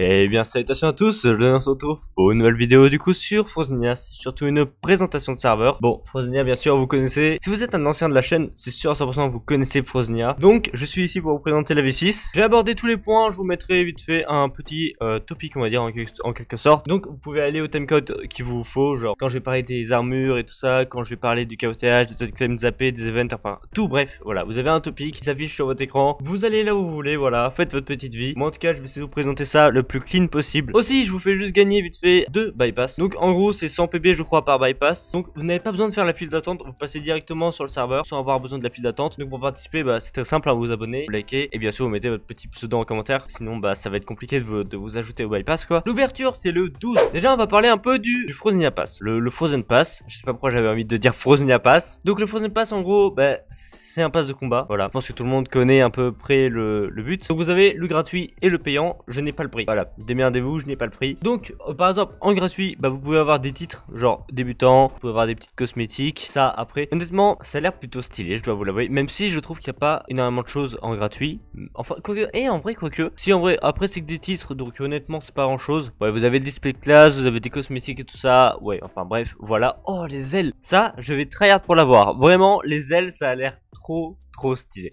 Eh bien, salutations à tous, je vous retrouve pour une nouvelle vidéo du coup sur Frozenia, surtout une présentation de serveur. Bon, Frozenia, bien sûr, vous connaissez. Si vous êtes un ancien de la chaîne, c'est sûr à 100% vous connaissez Frozenia. Donc, je suis ici pour vous présenter la V6. J'ai abordé tous les points, je vous mettrai vite fait un petit euh, topic, on va dire, en, quelque sorte. Donc, vous pouvez aller au timecode qu'il vous faut, genre quand j'ai parlé des armures et tout ça, quand j'ai parlé du KOTH, des claims zappés, des events, enfin, tout bref, voilà. Vous avez un topic qui s'affiche sur votre écran, vous allez là où vous voulez, voilà, faites votre petite vie. Moi, en tout cas, je vais essayer de vous présenter ça le plus clean possible. Aussi, je vous fais juste gagner vite fait deux bypass. Donc en gros, c'est 100 PB je crois par bypass. Donc vous n'avez pas besoin de faire la file d'attente, vous passez directement sur le serveur sans avoir besoin de la file d'attente. Donc pour participer, bah, c'est très simple, à vous abonner, vous likez et bien sûr vous mettez votre petit pseudo en commentaire. Sinon, bah ça va être compliqué de vous, de vous ajouter au bypass quoi. L'ouverture, c'est le 12. Déjà, on va parler un peu du, du Frozen Pass, le, Frozen Pass. Je sais pas pourquoi j'avais envie de dire Frozen Pass. Donc le Frozen Pass, en gros, bah, c'est un pass de combat. Voilà, je pense que tout le monde connaît à peu près le, le but. Donc vous avez le gratuit et le payant. Je n'ai pas le prix voilà, démerdez-vous, je n'ai pas le prix. Donc, euh, par exemple, en gratuit, bah, vous pouvez avoir des titres, genre débutant, vous pouvez avoir des petites cosmétiques, ça après. Honnêtement, ça a l'air plutôt stylé, je dois vous l'avouer, même si je trouve qu'il n'y a pas énormément de choses en gratuit. Enfin, quoique, et en vrai, quoique, si en vrai, après c'est que des titres, donc honnêtement, c'est pas grand chose. Ouais, vous avez le display classe, vous avez des cosmétiques et tout ça, ouais, enfin bref, voilà. Oh, les ailes, ça, je vais très hâte pour l'avoir. Vraiment, les ailes, ça a l'air trop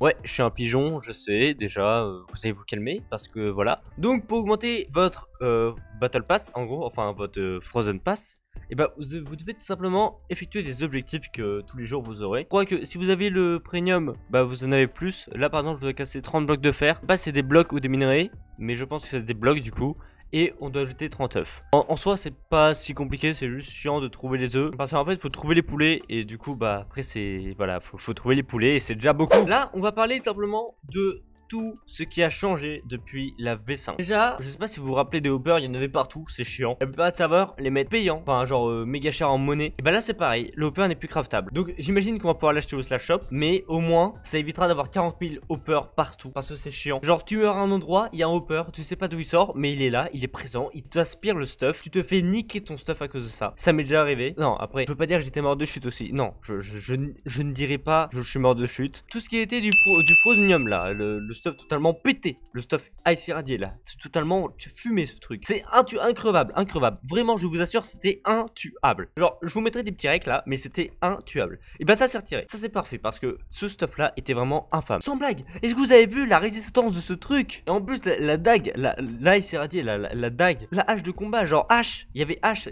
Ouais, je suis un pigeon, je sais, déjà, euh, vous allez vous calmer, parce que voilà. Donc, pour augmenter votre euh, Battle Pass, en gros, enfin, votre euh, Frozen Pass, et eh bah, ben, vous, devez tout simplement effectuer des objectifs que tous les jours vous aurez. Je crois que si vous avez le premium, bah, vous en avez plus. Là, par exemple, je dois casser 30 blocs de fer. passer bah, c'est des blocs ou des minerais, mais je pense que c'est des blocs, du coup et on doit ajouter 30 œufs. En, soi, c'est pas si compliqué, c'est juste chiant de trouver les œufs. Parce qu'en fait, il faut trouver les poulets et du coup, bah après, c'est voilà, faut, faut trouver les poulets et c'est déjà beaucoup. Là, on va parler simplement de tout ce qui a changé depuis la V5. Déjà, je sais pas si vous vous rappelez des hoppers, il y en avait partout, c'est chiant. Il n'y pas de les mettre payants, enfin genre euh, méga cher en monnaie. Et bah là c'est pareil, le Hopper n'est plus craftable. Donc j'imagine qu'on va pouvoir l'acheter au slash shop, mais au moins ça évitera d'avoir 40 000 hoppers partout parce que c'est chiant. Genre tu meurs à un endroit, il y a un Hopper, tu sais pas d'où il sort, mais il est là, il est présent, il t'aspire le stuff, tu te fais niquer ton stuff à cause de ça. Ça m'est déjà arrivé. Non, après, je veux pas dire que j'étais mort de chute aussi. Non, je, je, je, ne dirais pas je suis mort de chute. Tout ce qui était du, du là, le stuff totalement pété, le stuff ice irradié là, c'est totalement fumé ce truc. C'est increvable, increvable. Vraiment, je vous assure, c'était intuable. Genre, je vous mettrai des petits règles là, mais c'était intuable. Et bah ça s'est retiré. Ça c'est parfait parce que ce stuff là était vraiment infâme. Sans blague. Est-ce que vous avez vu la résistance de ce truc Et en plus la, dague, la, ice la, dague, la hache de combat, genre hache. Il y avait hache.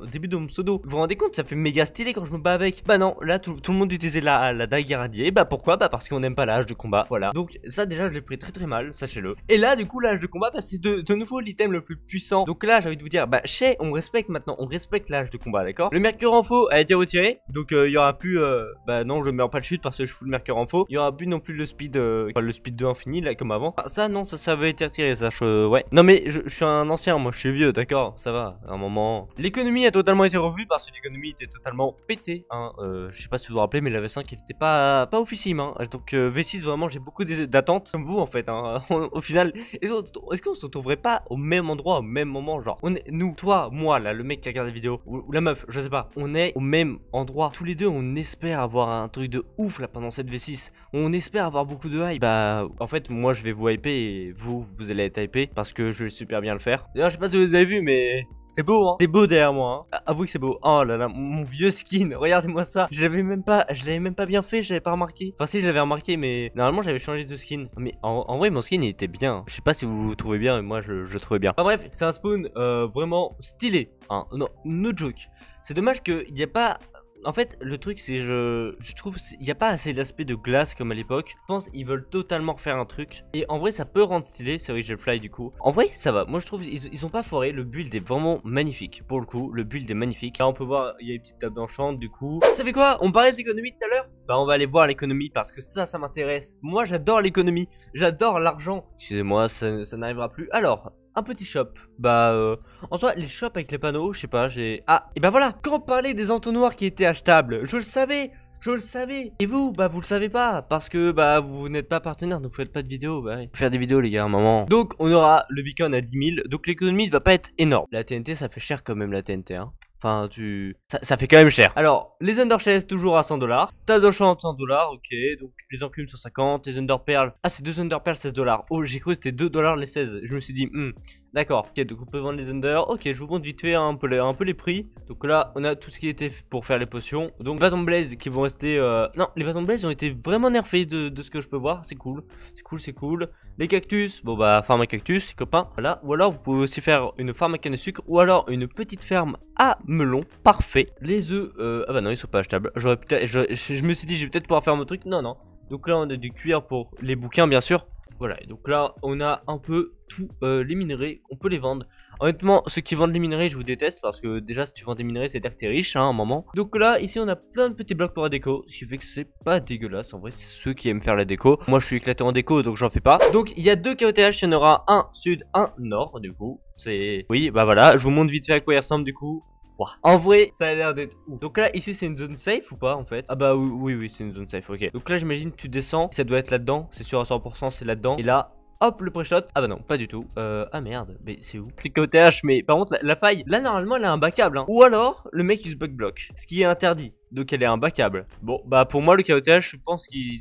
au début de mon pseudo. Vous vous rendez compte Ça fait méga stylé quand je me bats avec. Bah non, là tout, le monde utilisait la, la dague irradiée. Et bah pourquoi Bah parce qu'on n'aime pas la hache de combat. Voilà. Donc ça déjà je l'ai pris très très mal, sachez-le. Et là du coup l'âge de combat, bah, c'est de, de, nouveau l'item le plus puissant. Donc là j'ai envie de vous dire, bah chez on respecte maintenant, on respecte l'âge de combat, d'accord Le mercure en a été retiré, donc euh, il y aura plus, euh, bah non je mets pas de chute parce que je fous le mercure en Il y aura plus non plus le speed, euh, le speed de infini là comme avant. Ah, ça non, ça, ça avait été retiré, ça je, ouais. Non mais je, suis un ancien, moi je suis vieux, d'accord, ça va, un moment. L'économie a totalement été revue parce que l'économie était totalement pété hein. je sais pas si vous vous rappelez mais la V5 elle était pas, pas officime, hein. Donc V6 vraiment j'ai beaucoup d'attentes vous en fait. Hein. au final, est-ce qu'on se retrouverait pas au même endroit, au même moment Genre, on est, nous, toi, moi, là, le mec qui regarde la vidéo, ou, la meuf, je sais pas, on est au même endroit. Tous les deux, on espère avoir un truc de ouf là pendant cette V6. On espère avoir beaucoup de hype. Bah, en fait, moi, je vais vous hyper et vous, vous allez être hyper parce que je vais super bien le faire. je sais pas si vous avez vu, mais c'est beau, hein C'est beau derrière moi, hein Avouez que c'est beau. Oh là là, mon vieux skin, regardez-moi ça. Je l'avais même pas, je l'avais même pas bien fait, Je j'avais pas remarqué. Enfin si, je l'avais remarqué, mais normalement j'avais changé de skin. Mais en, vrai, mon skin il était bien. Je sais pas si vous vous trouvez bien, mais moi je, je le trouvais bien. Enfin bref, c'est un spawn euh, vraiment stylé. Hein, non, no joke. C'est dommage qu'il n'y a pas en fait, le truc, c'est je, je trouve il n'y a pas assez d'aspect de glace comme à l'époque. Je pense ils veulent totalement refaire un truc. Et en vrai, ça peut rendre stylé. C'est vrai que j'ai fly du coup. En vrai, ça va. Moi, je trouve ils, ils ont pas foré. Le build est vraiment magnifique. Pour le coup, le build est magnifique. Là, on peut voir, il y a une petite table d'enchant du coup. Ça fait quoi On parlait d'économie tout à l'heure Bah, on va aller voir l'économie parce que ça, ça m'intéresse. Moi, j'adore l'économie. J'adore l'argent. Excusez-moi, ça, ça n'arrivera plus. Alors, un petit shop. Bah, euh, en soi, les shops avec les panneaux, je sais pas, j'ai... Ah, et bah voilà Quand on parlait des entonnoirs qui étaient achetables, je le savais je le savais Et vous, bah vous le savez pas Parce que bah vous n'êtes pas partenaire donc vous faites pas de vidéos, bah Faire des vidéos les gars un moment Donc on aura le beacon à 10 000 Donc l'économie va pas être énorme La TNT ça fait cher quand même la TNT hein Enfin, tu. Ça, fait quand même cher. Alors, les chaise toujours à 100 dollars. Tas de 100 dollars, ok. Donc, les enclumes, 150. Les Underperles. Ah, c'est deux Underperles 16 dollars. Oh, j'ai cru que c'était 2 dollars les 16. Je me suis dit, hmm, d'accord. Ok, donc on peut vendre les Under. Ok, je vous montre vite fait un peu, les, un peu les prix. Donc là, on a tout ce qui était pour faire les potions. Donc, en blaze qui vont rester. Euh, non, les en blaze ont été vraiment nerfés de, de ce que je peux voir. C'est cool. C'est cool, c'est cool. Les cactus, bon bah farm à cactus, copains, voilà. Ou alors vous pouvez aussi faire une farm à canne de sucre ou alors une petite ferme à melon, parfait. Les œufs, euh, ah bah non ils sont pas achetables. J'aurais peut-être, je, me suis dit j'ai peut-être pouvoir faire mon truc, non non. Donc là on a du cuir pour les bouquins bien sûr. Voilà, donc là, on a un peu tous euh, les minerais, on peut les vendre. Honnêtement, ceux qui vendent les minerais, je vous déteste parce que déjà, si tu vends des minerais, c'est-à-dire que t'es riche, hein, un moment. Donc là, ici, on a plein de petits blocs pour la déco, ce qui fait que c'est pas dégueulasse. En vrai, ceux qui aiment faire la déco. Moi, je suis éclaté en déco, donc j'en fais pas. Donc, il y a deux KOTH, il y en aura un sud, un nord, du coup. C'est... Oui, bah voilà, je vous montre vite fait à quoi il ressemble, du coup. En vrai, ça a l'air d'être ouf. Donc là, ici, c'est une zone safe ou pas, en fait Ah bah oui, oui, oui c'est une zone safe, ok. Donc là, j'imagine, tu descends, ça doit être là-dedans. C'est sûr à 100%, c'est là-dedans. Et là, Hop, le pré-shot. Ah bah non, pas du tout. Euh, ah merde, mais c'est où TH, mais par contre, la, faille, là, normalement, elle a un Hein. Ou alors, le mec, il se bug block, ce qui est interdit. Donc elle est imbaccable. Bon, bah pour moi, le KOTH, je pense qu'il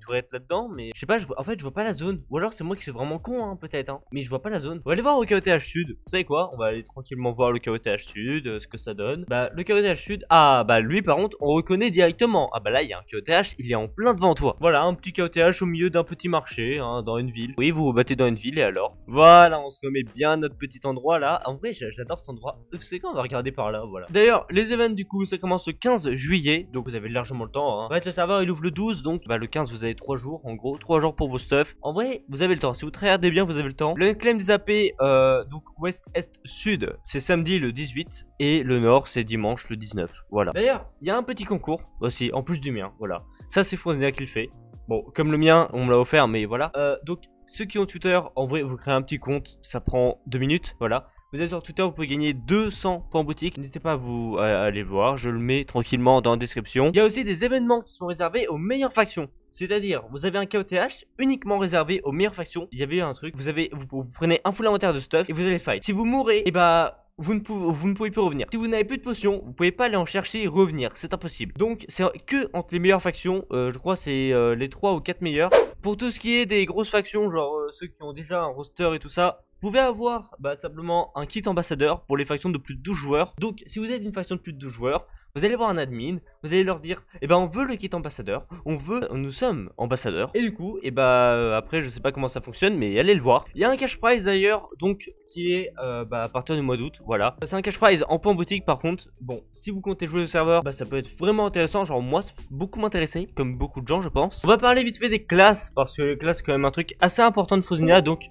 devrait être là-dedans. Mais je sais pas, je en fait, je vois pas la zone. Ou alors c'est moi qui suis vraiment con, hein, peut-être. Hein. Mais je vois pas la zone. On va aller voir au KOTH Sud. Vous savez quoi On va aller tranquillement voir le KOTH Sud, euh, ce que ça donne. Bah, le KOTH Sud, ah bah lui, par contre, on reconnaît directement. Ah bah là, il y a un KOTH, il est en plein devant toi. Voilà, un petit KOTH au milieu d'un petit marché, hein, dans une ville. Oui, vous vous battez dans une ville, et alors Voilà, on se remet bien à notre petit endroit là. Ah, en vrai, j'adore cet endroit. C'est quand on va regarder par là, voilà. D'ailleurs, les événements du coup, ça commence le 15 juillet juillet. Donc vous avez largement le temps. Hein. En fait, le serveur il ouvre le 12. Donc bah, le 15, vous avez 3 jours. En gros, 3 jours pour vos stuff. En vrai, vous avez le temps. Si vous regardez bien, vous avez le temps. Le claim des AP, euh, donc ouest, est, sud, c'est samedi le 18. Et le nord, c'est dimanche le 19. Voilà. D'ailleurs, il y a un petit concours aussi, en plus du mien. Voilà. Ça, c'est Frozenea qui le fait. Bon, comme le mien, on me l'a offert, mais voilà. Euh, donc, ceux qui ont Twitter, en vrai, vous créez un petit compte, ça prend deux minutes, voilà. Vous allez sur Twitter, vous pouvez gagner 200 points boutique. N'hésitez pas à vous aller voir, je le mets tranquillement dans la description. Il y a aussi des événements qui sont réservés aux meilleures factions. C'est-à-dire, vous avez un KOTH uniquement réservé aux meilleures factions. Il y avait un truc, vous avez, vous, prenez un full inventaire de stuff et vous allez fight. Si vous mourrez, et eh bah, vous ne, pouvez, vous ne pouvez plus revenir. Si vous n'avez plus de potions, vous pouvez pas aller en chercher et revenir, c'est impossible. Donc c'est que entre les meilleures factions, euh, je crois c'est euh, les 3 ou 4 meilleures. Pour tout ce qui est des grosses factions, genre euh, ceux qui ont déjà un roster et tout ça, vous pouvez avoir bah, simplement un kit ambassadeur pour les factions de plus de 12 joueurs. Donc si vous êtes une faction de plus de 12 joueurs, vous allez voir un admin, vous allez leur dire "Eh ben on veut le kit ambassadeur, on veut nous sommes ambassadeurs." Et du coup, et eh ben après je sais pas comment ça fonctionne mais allez le voir. Il y a un cash prize d'ailleurs, donc qui est euh, bah, à partir du mois d'août, voilà. C'est un cash prize en point boutique par contre, bon, si vous comptez jouer au serveur, bah, ça peut être vraiment intéressant, genre moi, ça peut beaucoup m'intéresser, comme beaucoup de gens je pense. On va parler vite fait des classes, parce que les classes c'est quand même un truc assez important de Frozenia, donc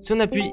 si on appuie...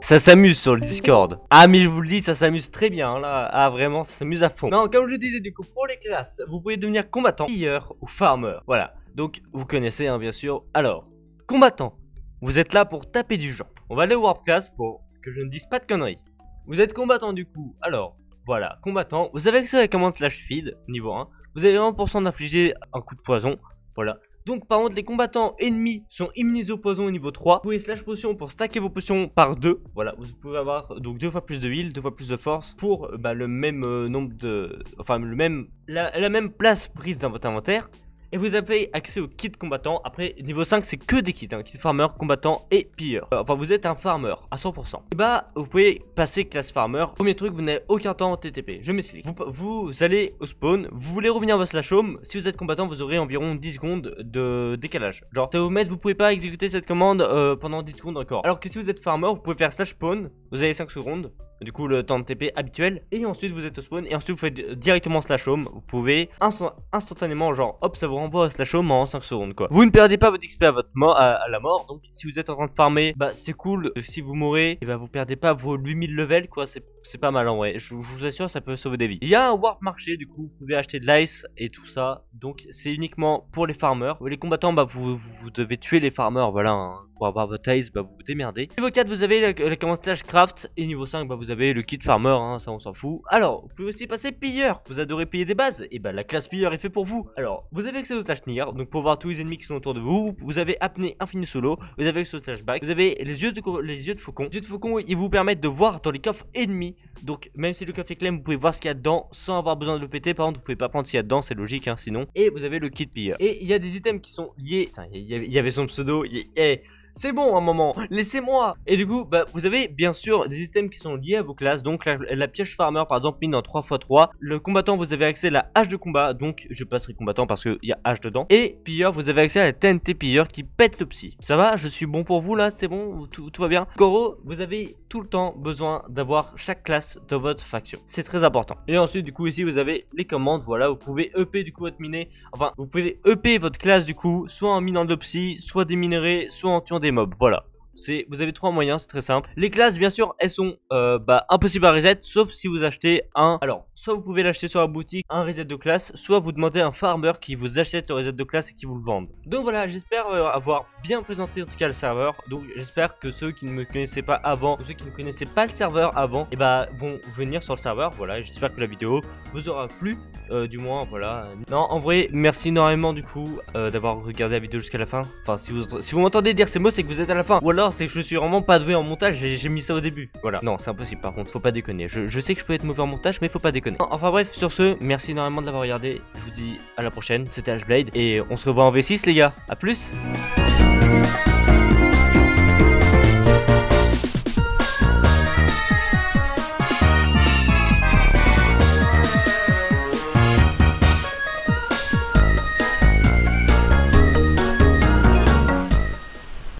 Ça s'amuse sur le Discord. Ah mais je vous le dis, ça s'amuse très bien hein, là. Ah vraiment, ça s'amuse à fond. Non, comme je disais du coup, pour les classes, vous pouvez devenir combattant, pilleur ou farmer. Voilà. Donc vous connaissez hein, bien sûr. Alors, combattant. Vous êtes là pour taper du genre. On va aller au Warp Class pour que je ne dise pas de conneries. Vous êtes combattant du coup, alors voilà, combattant. Vous avez à la commande slash feed, niveau 1. Vous avez 1% d'infliger un coup de poison, voilà. Donc par contre les combattants ennemis sont immunisés au poison au niveau 3. Vous pouvez slash potion pour stacker vos potions par deux, Voilà, vous pouvez avoir donc deux fois plus de heal, deux fois plus de force pour bah, le même euh, nombre de... Enfin le même... la même place prise dans votre inventaire et vous avez accès au kit combattant. Après, niveau 5, c'est que des kits, hein. kit farmer, combattant et pilleur. Euh, enfin, vous êtes un farmer à 100%. Et bah, vous pouvez passer classe farmer. Premier truc, vous n'avez aucun temps en TTP. Je m'explique. Vous, vous, allez au spawn, vous voulez revenir à slash home Si vous êtes combattant, vous aurez environ 10 secondes de décalage. Genre, ça vous vous pouvez pas exécuter cette commande euh, pendant 10 secondes encore. Alors que si vous êtes farmer, vous pouvez faire slash spawn, vous avez 5 secondes du coup le temps de TP habituel et ensuite vous êtes au spawn et ensuite vous faites directement slash home vous pouvez instant instantanément genre hop ça vous renvoie à slash home en 5 secondes quoi vous ne perdez pas votre XP à votre mort à, la mort donc si vous êtes en train de farmer bah c'est cool si vous mourrez et eh bah ben, vous perdez pas vos 8000 levels quoi c'est pas mal en vrai je, vous assure ça peut sauver des vies il y a un warp marché du coup vous pouvez acheter de l'ice et tout ça donc c'est uniquement pour les farmers les combattants bah vous, devez tuer les farmers voilà hein. pour avoir votre ice bah vous vous démerdez niveau 4 vous avez le commande slash craft et niveau 5 bah vous vous avez le kit farmer, hein, ça on s'en fout. Alors, vous pouvez aussi passer pilleur, vous adorez payer des bases, et eh ben la classe pilleur est fait pour vous. Alors, vous avez accès au slash near, donc pour voir tous les ennemis qui sont autour de vous, vous avez apnée infini solo, vous avez accès au slash back, vous avez les yeux de, les yeux de faucon. Les yeux de faucon, ils vous permettent de voir dans les coffres ennemis, donc même si le coffre est clair vous pouvez voir ce qu'il y a dedans sans avoir besoin de le péter. Par contre, vous pouvez pas prendre ce qu'il y a dedans, c'est logique, hein, sinon. Et vous avez le kit pilleur. Et il y a des items qui sont liés. Il y, avait son pseudo, y, eh, c'est bon un moment, laissez-moi Et du coup, bah, vous avez bien sûr des systèmes qui sont liés à vos classes, donc la, piège farmer par exemple mine en 3x3. Le combattant, vous avez accès à la hache de combat, donc je passerai combattant parce qu'il y a hache dedans. Et pilleur, vous avez accès à la TNT pilleur qui pète le psy. Ça va Je suis bon pour vous là C'est bon tout, va bien Coro vous avez tout le temps besoin d'avoir chaque classe De votre faction. C'est très important. Et ensuite, du coup, ici, vous avez les commandes. Voilà, vous pouvez EP du coup votre miné. Enfin, vous pouvez EP votre classe du coup, soit en minant soit des soit en tuant des des mobs, voilà. C'est, vous avez trois moyens, c'est très simple. Les classes, bien sûr, elles sont euh, bah, impossibles à reset, sauf si vous achetez un. Alors, soit vous pouvez l'acheter sur la boutique, un reset de classe, soit vous demandez à un farmer qui vous achète le reset de classe et qui vous le vende. Donc voilà, j'espère euh, avoir bien présenté en tout cas le serveur. Donc j'espère que ceux qui ne me connaissaient pas avant, ceux qui ne connaissaient pas le serveur avant, et eh bah vont venir sur le serveur. Voilà, j'espère que la vidéo vous aura plu, euh, du moins voilà. Non, en vrai, merci énormément du coup euh, d'avoir regardé la vidéo jusqu'à la fin. Enfin, si vous si vous m'entendez dire ces mots, c'est que vous êtes à la fin. Ou alors c'est que je suis vraiment pas doué en montage, j'ai mis ça au début. Voilà. Non, c'est impossible par contre, faut pas déconner. Je, sais que je peux être mauvais en montage, mais faut pas déconner. Enfin bref, sur ce, merci énormément de l'avoir regardé. Je vous dis à la prochaine, c'était Ashblade, et on se revoit en V6 les gars. à plus